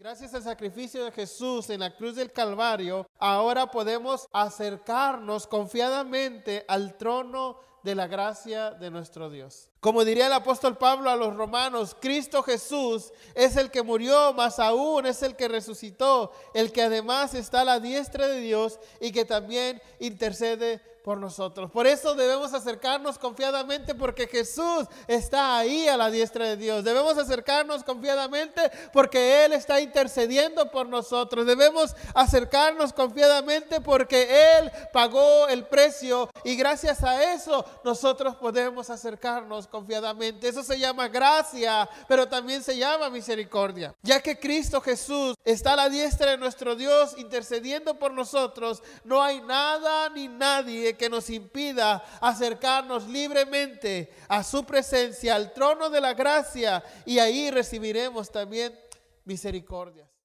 Gracias al sacrificio de Jesús en la cruz del Calvario, ahora podemos acercarnos confiadamente al trono de la gracia de nuestro Dios. Como diría el apóstol Pablo a los romanos, Cristo Jesús es el que murió, más aún es el que resucitó, el que además está a la diestra de Dios y que también intercede por nosotros. Por eso debemos acercarnos confiadamente porque Jesús está ahí a la diestra de Dios. Debemos acercarnos confiadamente porque Él está intercediendo por nosotros. Debemos acercarnos confiadamente porque Él pagó el precio y gracias a eso nosotros podemos acercarnos confiadamente. Eso se llama gracia, pero también se llama misericordia. Ya que Cristo Jesús está a la diestra de nuestro Dios intercediendo por nosotros, no hay nada ni nadie que nos impida acercarnos libremente a su presencia, al trono de la gracia, y ahí recibiremos también misericordia